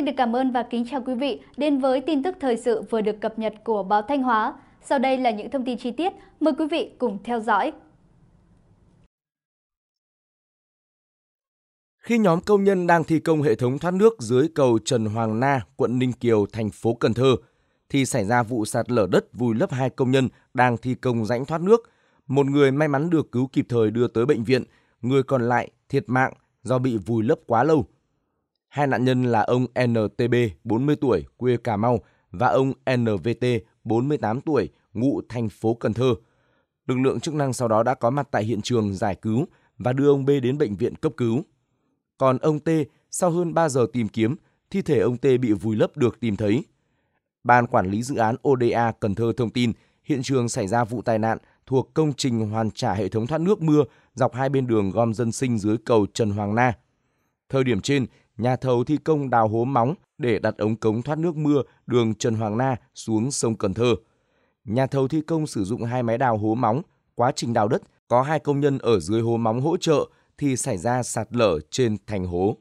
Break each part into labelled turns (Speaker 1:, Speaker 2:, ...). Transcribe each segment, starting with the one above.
Speaker 1: Xin được cảm ơn và kính chào quý vị đến với tin tức thời sự vừa được cập nhật của báo Thanh Hóa. Sau đây là những thông tin chi tiết, mời quý vị cùng theo dõi.
Speaker 2: Khi nhóm công nhân đang thi công hệ thống thoát nước dưới cầu Trần Hoàng Na, quận Ninh Kiều, thành phố Cần Thơ, thì xảy ra vụ sạt lở đất vùi lấp hai công nhân đang thi công rãnh thoát nước. Một người may mắn được cứu kịp thời đưa tới bệnh viện, người còn lại thiệt mạng do bị vùi lấp quá lâu Hai nạn nhân là ông NTB, 40 tuổi, quê Cà Mau và ông NVT, 48 tuổi, ngụ thành phố Cần Thơ. Lực lượng chức năng sau đó đã có mặt tại hiện trường giải cứu và đưa ông B đến bệnh viện cấp cứu. Còn ông T, sau hơn 3 giờ tìm kiếm, thi thể ông T bị vùi lấp được tìm thấy. Ban quản lý dự án ODA Cần Thơ thông tin, hiện trường xảy ra vụ tai nạn thuộc công trình hoàn trả hệ thống thoát nước mưa dọc hai bên đường gom dân sinh dưới cầu Trần Hoàng Na. Thời điểm trên, nhà thầu thi công đào hố móng để đặt ống cống thoát nước mưa đường Trần Hoàng Na xuống sông Cần Thơ. Nhà thầu thi công sử dụng hai máy đào hố móng, quá trình đào đất có hai công nhân ở dưới hố móng hỗ trợ thì xảy ra sạt lở trên thành hố.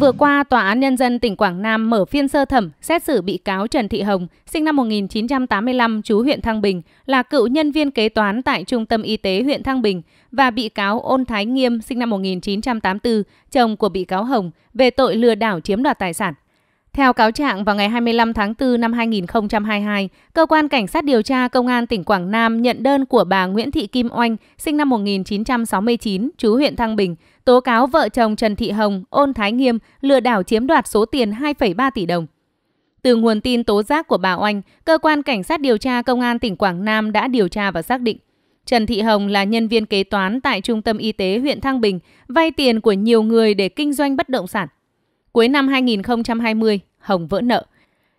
Speaker 1: Vừa qua, Tòa án Nhân dân tỉnh Quảng Nam mở phiên sơ thẩm xét xử bị cáo Trần Thị Hồng, sinh năm 1985, chú huyện Thăng Bình, là cựu nhân viên kế toán tại Trung tâm Y tế huyện Thăng Bình và bị cáo Ôn Thái Nghiêm, sinh năm 1984, chồng của bị cáo Hồng, về tội lừa đảo chiếm đoạt tài sản. Theo cáo trạng, vào ngày 25 tháng 4 năm 2022, Cơ quan Cảnh sát điều tra Công an tỉnh Quảng Nam nhận đơn của bà Nguyễn Thị Kim Oanh, sinh năm 1969, chú huyện Thăng Bình, tố cáo vợ chồng Trần Thị Hồng, Ôn Thái Nghiêm lừa đảo chiếm đoạt số tiền 2,3 tỷ đồng. Từ nguồn tin tố giác của bà Oanh, cơ quan cảnh sát điều tra công an tỉnh Quảng Nam đã điều tra và xác định Trần Thị Hồng là nhân viên kế toán tại trung tâm y tế huyện Thăng Bình, vay tiền của nhiều người để kinh doanh bất động sản. Cuối năm 2020, Hồng vỡ nợ.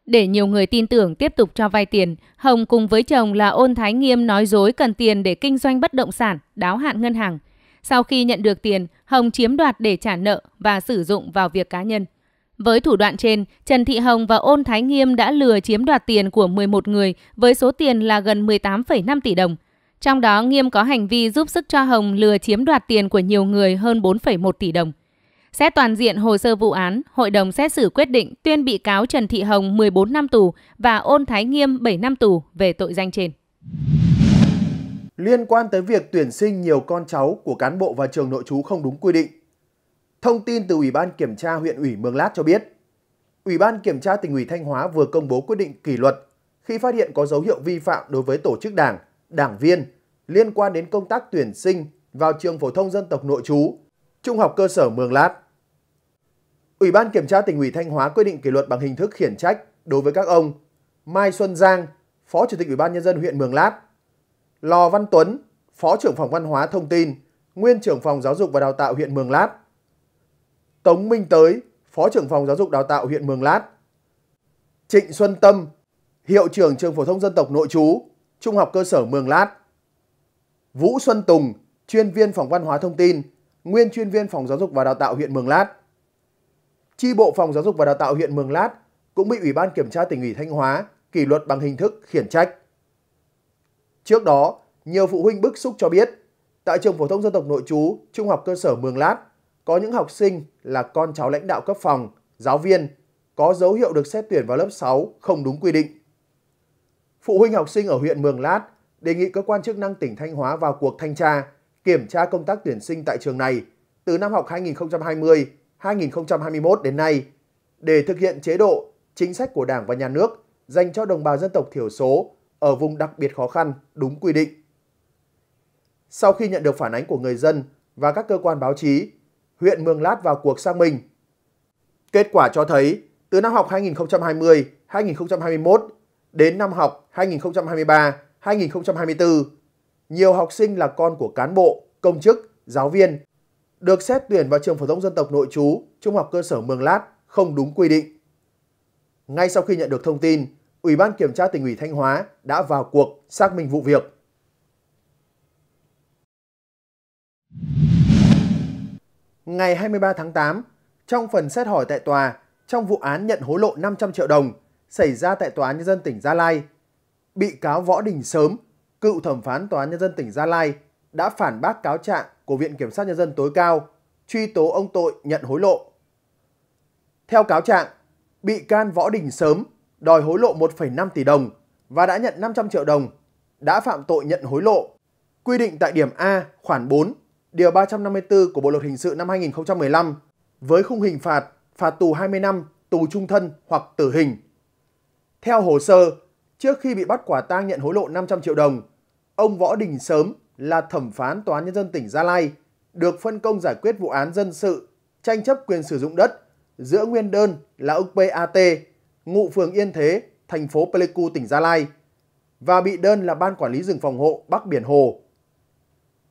Speaker 1: Để nhiều người tin tưởng tiếp tục cho vay tiền, Hồng cùng với chồng là Ôn Thái Nghiêm nói dối cần tiền để kinh doanh bất động sản, đáo hạn ngân hàng – sau khi nhận được tiền, Hồng chiếm đoạt để trả nợ và sử dụng vào việc cá nhân. Với thủ đoạn trên, Trần Thị Hồng và Ôn Thái Nghiêm đã lừa chiếm đoạt tiền của 11 người với số tiền là gần 18,5 tỷ đồng. Trong đó, Nghiêm có hành vi giúp sức cho Hồng lừa chiếm đoạt tiền của nhiều người hơn 4,1 tỷ đồng. Xét toàn diện hồ sơ vụ án, hội đồng xét xử quyết định tuyên bị cáo Trần Thị Hồng 14 năm tù và Ôn Thái Nghiêm 7 năm tù về tội danh trên
Speaker 3: liên quan tới việc tuyển sinh nhiều con cháu của cán bộ và trường nội trú không đúng quy định. Thông tin từ Ủy ban Kiểm tra huyện ủy Mường Lát cho biết, Ủy ban Kiểm tra tỉnh ủy Thanh Hóa vừa công bố quyết định kỷ luật khi phát hiện có dấu hiệu vi phạm đối với tổ chức đảng, đảng viên liên quan đến công tác tuyển sinh vào trường phổ thông dân tộc nội trú, trung học cơ sở Mường Lát. Ủy ban Kiểm tra tỉnh ủy Thanh Hóa quyết định kỷ luật bằng hình thức khiển trách đối với các ông Mai Xuân Giang, Phó Chủ tịch Ủy ban Nhân dân huyện Mường Lát, Lò Văn Tuấn, Phó trưởng phòng văn hóa thông tin, nguyên trưởng phòng giáo dục và đào tạo huyện Mường Lát. Tống Minh Tới, Phó trưởng phòng giáo dục đào tạo huyện Mường Lát. Trịnh Xuân Tâm, Hiệu trưởng trường phổ thông dân tộc nội trú, Trung học cơ sở Mường Lát. Vũ Xuân Tùng, chuyên viên phòng văn hóa thông tin, nguyên chuyên viên phòng giáo dục và đào tạo huyện Mường Lát. Chi bộ phòng giáo dục và đào tạo huyện Mường Lát cũng bị Ủy ban kiểm tra tỉnh ủy Thanh Hóa kỷ luật bằng hình thức khiển trách. Trước đó, nhiều phụ huynh bức xúc cho biết, tại trường phổ thông dân tộc nội trú, trung học cơ sở Mường Lát, có những học sinh là con cháu lãnh đạo cấp phòng, giáo viên, có dấu hiệu được xét tuyển vào lớp 6 không đúng quy định. Phụ huynh học sinh ở huyện Mường Lát đề nghị cơ quan chức năng tỉnh Thanh Hóa vào cuộc thanh tra, kiểm tra công tác tuyển sinh tại trường này từ năm học 2020-2021 đến nay để thực hiện chế độ, chính sách của Đảng và Nhà nước dành cho đồng bào dân tộc thiểu số ở vùng đặc biệt khó khăn đúng quy định. Sau khi nhận được phản ánh của người dân và các cơ quan báo chí, huyện Mường Lát vào cuộc xác minh. Kết quả cho thấy, từ năm học 2020-2021 đến năm học 2023-2024, nhiều học sinh là con của cán bộ, công chức, giáo viên được xét tuyển vào trường phổ thông dân tộc nội trú, trung học cơ sở Mường Lát không đúng quy định. Ngay sau khi nhận được thông tin, Ủy ban Kiểm tra tỉnh ủy Thanh Hóa đã vào cuộc xác minh vụ việc. Ngày 23 tháng 8, trong phần xét hỏi tại tòa trong vụ án nhận hối lộ 500 triệu đồng xảy ra tại Tòa án Nhân dân tỉnh Gia Lai, bị cáo Võ Đình Sớm, cựu thẩm phán Tòa án Nhân dân tỉnh Gia Lai đã phản bác cáo trạng của Viện Kiểm sát Nhân dân tối cao truy tố ông tội nhận hối lộ. Theo cáo trạng, bị can Võ Đình Sớm đòi hối lộ 1,5 tỷ đồng và đã nhận 500 triệu đồng, đã phạm tội nhận hối lộ. Quy định tại điểm A khoản 4, điều 354 của Bộ luật hình sự năm 2015 với khung hình phạt phạt tù 20 năm, tù trung thân hoặc tử hình. Theo hồ sơ, trước khi bị bắt quả tang nhận hối lộ 500 triệu đồng, ông Võ Đình Sớm là thẩm phán Tòa án Nhân dân tỉnh Gia Lai, được phân công giải quyết vụ án dân sự, tranh chấp quyền sử dụng đất giữa nguyên đơn là ông PAT ngụ phường Yên Thế, thành phố Pleiku, tỉnh Gia Lai và bị đơn là Ban Quản lý rừng phòng hộ Bắc Biển Hồ.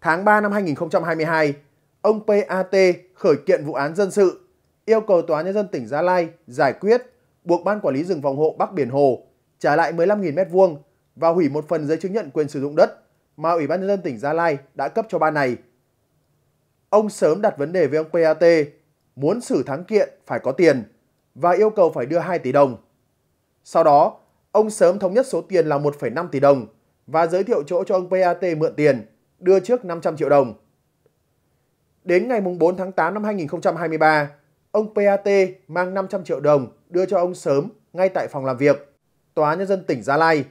Speaker 3: Tháng 3 năm 2022, ông PAT khởi kiện vụ án dân sự, yêu cầu Tòa Nhân dân tỉnh Gia Lai giải quyết buộc Ban Quản lý rừng phòng hộ Bắc Biển Hồ trả lại 15.000 m2 và hủy một phần giấy chứng nhận quyền sử dụng đất mà Ủy ban Nhân dân tỉnh Gia Lai đã cấp cho ban này. Ông sớm đặt vấn đề với ông PAT, muốn xử thắng kiện phải có tiền và yêu cầu phải đưa 2 tỷ đồng. Sau đó, ông sớm thống nhất số tiền là 1,5 tỷ đồng và giới thiệu chỗ cho ông PAT mượn tiền, đưa trước 500 triệu đồng. Đến ngày 4 tháng 8 năm 2023, ông PAT mang 500 triệu đồng đưa cho ông sớm ngay tại phòng làm việc, Tòa Nhân dân tỉnh Gia Lai.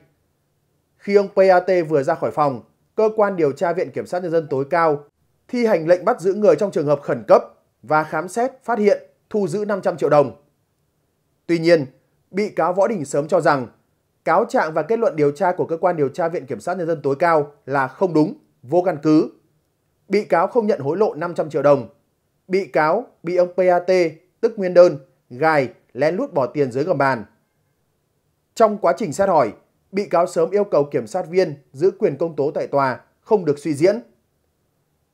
Speaker 3: Khi ông PAT vừa ra khỏi phòng, cơ quan điều tra Viện Kiểm sát Nhân dân tối cao thi hành lệnh bắt giữ người trong trường hợp khẩn cấp và khám xét, phát hiện, thu giữ 500 triệu đồng. Tuy nhiên, bị cáo Võ Đình Sớm cho rằng cáo trạng và kết luận điều tra của cơ quan điều tra Viện Kiểm sát Nhân dân tối cao là không đúng, vô căn cứ. Bị cáo không nhận hối lộ 500 triệu đồng. Bị cáo bị ông PAT, tức Nguyên Đơn, gài, lén lút bỏ tiền dưới gầm bàn. Trong quá trình xét hỏi, bị cáo sớm yêu cầu kiểm sát viên giữ quyền công tố tại tòa, không được suy diễn.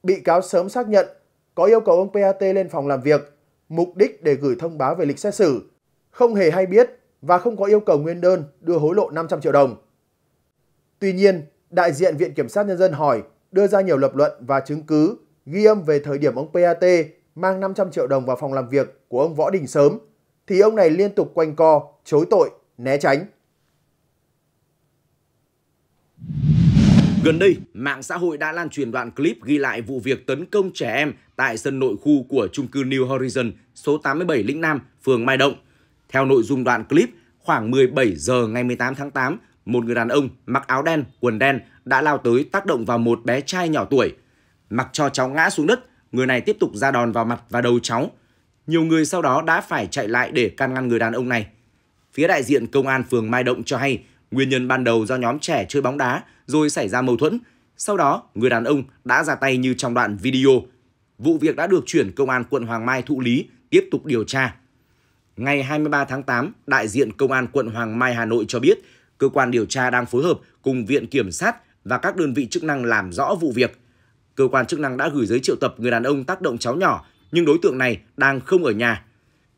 Speaker 3: Bị cáo sớm xác nhận có yêu cầu ông PAT lên phòng làm việc, mục đích để gửi thông báo về lịch xét xử không hề hay biết và không có yêu cầu nguyên đơn đưa hối lộ 500 triệu đồng. Tuy nhiên, đại diện Viện Kiểm sát Nhân dân hỏi đưa ra nhiều lập luận và chứng cứ ghi âm về thời điểm ông PAT mang 500 triệu đồng vào phòng làm việc của ông Võ Đình Sớm, thì ông này liên tục quanh co, chối tội, né tránh.
Speaker 2: Gần đây, mạng xã hội đã lan truyền đoạn clip ghi lại vụ việc tấn công trẻ em tại sân nội khu của trung cư New Horizon số 87 Lĩnh Nam, phường Mai Động. Theo nội dung đoạn clip, khoảng 17 giờ ngày 18 tháng 8, một người đàn ông mặc áo đen, quần đen đã lao tới tác động vào một bé trai nhỏ tuổi. Mặc cho cháu ngã xuống đất, người này tiếp tục ra đòn vào mặt và đầu cháu. Nhiều người sau đó đã phải chạy lại để can ngăn người đàn ông này. Phía đại diện công an phường Mai Động cho hay, nguyên nhân ban đầu do nhóm trẻ chơi bóng đá rồi xảy ra mâu thuẫn. Sau đó, người đàn ông đã ra tay như trong đoạn video. Vụ việc đã được chuyển công an quận Hoàng Mai thụ lý, tiếp tục điều tra Ngày 23 tháng 8, đại diện Công an quận Hoàng Mai Hà Nội cho biết, cơ quan điều tra đang phối hợp cùng Viện Kiểm sát và các đơn vị chức năng làm rõ vụ việc. Cơ quan chức năng đã gửi giấy triệu tập người đàn ông tác động cháu nhỏ, nhưng đối tượng này đang không ở nhà.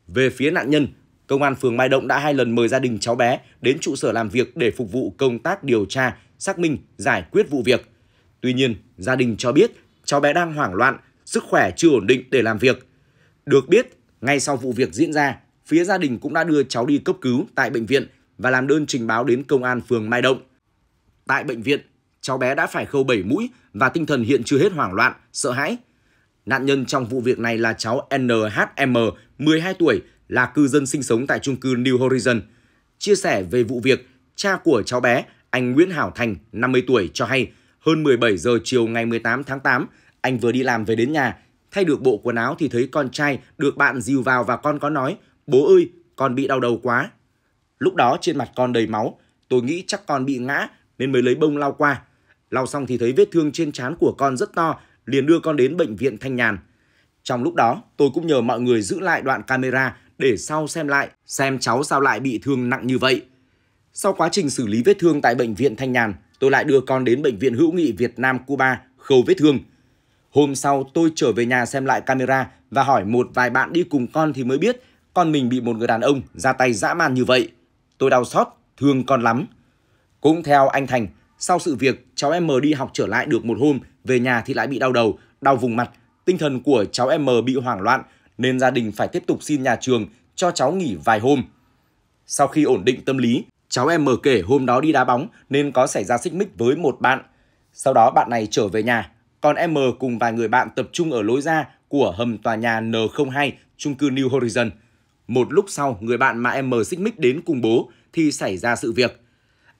Speaker 2: Về phía nạn nhân, Công an phường Mai Động đã hai lần mời gia đình cháu bé đến trụ sở làm việc để phục vụ công tác điều tra, xác minh, giải quyết vụ việc. Tuy nhiên, gia đình cho biết cháu bé đang hoảng loạn, sức khỏe chưa ổn định để làm việc. Được biết, ngay sau vụ việc diễn ra, phía gia đình cũng đã đưa cháu đi cấp cứu tại bệnh viện và làm đơn trình báo đến công an phường Mai Động. Tại bệnh viện, cháu bé đã phải khâu 7 mũi và tinh thần hiện chưa hết hoảng loạn, sợ hãi. Nạn nhân trong vụ việc này là cháu NHM, 12 tuổi, là cư dân sinh sống tại chung cư New Horizon. Chia sẻ về vụ việc, cha của cháu bé, anh Nguyễn Hảo Thành, 50 tuổi cho hay, hơn 17 giờ chiều ngày 18 tháng 8, anh vừa đi làm về đến nhà, thay được bộ quần áo thì thấy con trai được bạn dìu vào và con có nói, Bố ơi, con bị đau đầu quá. Lúc đó trên mặt con đầy máu, tôi nghĩ chắc con bị ngã nên mới lấy bông lau qua. Lau xong thì thấy vết thương trên trán của con rất to, liền đưa con đến bệnh viện Thanh Nhàn. Trong lúc đó, tôi cũng nhờ mọi người giữ lại đoạn camera để sau xem lại, xem cháu sao lại bị thương nặng như vậy. Sau quá trình xử lý vết thương tại bệnh viện Thanh Nhàn, tôi lại đưa con đến bệnh viện hữu nghị Việt Nam Cuba khâu vết thương. Hôm sau tôi trở về nhà xem lại camera và hỏi một vài bạn đi cùng con thì mới biết con mình bị một người đàn ông ra tay dã man như vậy. Tôi đau xót, thương con lắm. Cũng theo anh Thành, sau sự việc cháu em m đi học trở lại được một hôm, về nhà thì lại bị đau đầu, đau vùng mặt. Tinh thần của cháu em m bị hoảng loạn nên gia đình phải tiếp tục xin nhà trường cho cháu nghỉ vài hôm. Sau khi ổn định tâm lý, cháu em m kể hôm đó đi đá bóng nên có xảy ra xích mích với một bạn. Sau đó bạn này trở về nhà, còn em m cùng vài người bạn tập trung ở lối ra của hầm tòa nhà N02 trung cư New Horizon. Một lúc sau, người bạn mà em mờ xích mích đến cùng bố thì xảy ra sự việc.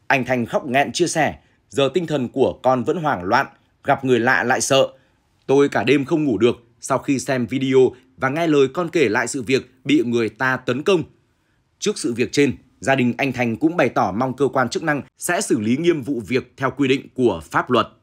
Speaker 2: Anh Thành khóc nghẹn chia sẻ, giờ tinh thần của con vẫn hoảng loạn, gặp người lạ lại sợ. Tôi cả đêm không ngủ được sau khi xem video và nghe lời con kể lại sự việc bị người ta tấn công. Trước sự việc trên, gia đình anh Thành cũng bày tỏ mong cơ quan chức năng sẽ xử lý nghiêm vụ việc theo quy định của pháp luật.